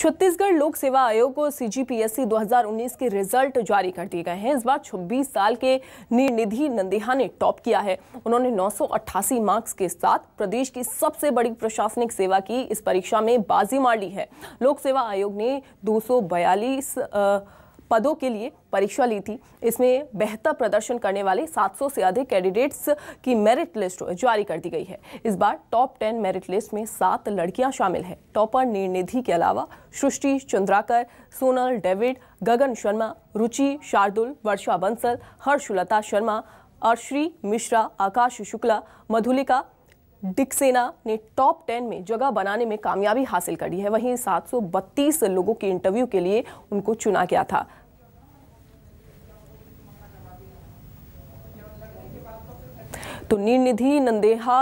छत्तीसगढ़ लोक सेवा आयोग को सीजीपीएससी 2019 के रिजल्ट जारी कर दिए गए हैं इस बार 26 साल के निर्निधि नंदेहा ने टॉप किया है उन्होंने 988 मार्क्स के साथ प्रदेश की सबसे बड़ी प्रशासनिक सेवा की इस परीक्षा में बाजी मार ली है लोक सेवा आयोग ने दो पदों के लिए परीक्षा ली थी इसमें बेहतर प्रदर्शन करने वाले 700 से अधिक कैंडिडेट्स की मेरिट लिस्ट जारी कर दी गई है इस बार टॉप 10 मेरिट लिस्ट में सात लड़कियां शामिल हैं टॉपर निर्निधि के अलावा सृष्टि चंद्राकर सोनल डेविड गगन शर्मा रुचि शार्दुल वर्षा बंसल हर्षलता शर्मा अर्श्री मिश्रा आकाश शुक्ला मधुलिका डिक्सेना ने टॉप टेन में जगह बनाने में कामयाबी हासिल करी है वहीं 732 लोगों के इंटरव्यू के लिए उनको चुना गया था तो निधि नंदेहा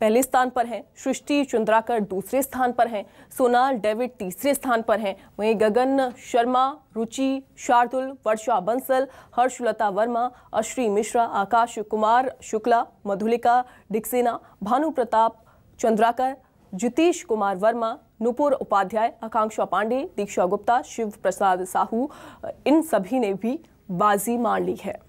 पहले स्थान पर हैं सृष्टि चंद्राकर दूसरे स्थान पर हैं सोनाल डेविड तीसरे स्थान पर हैं वहीं गगन शर्मा रुचि शार्दुल वर्षा बंसल हर्षलता वर्मा अश्री मिश्रा आकाश कुमार शुक्ला मधुलिका डिक्सेना भानु प्रताप चंद्राकर जितीश कुमार वर्मा नुपुर उपाध्याय आकांक्षा पांडे दीक्षा गुप्ता शिव प्रसाद साहू इन सभी ने भी बाजी मार ली है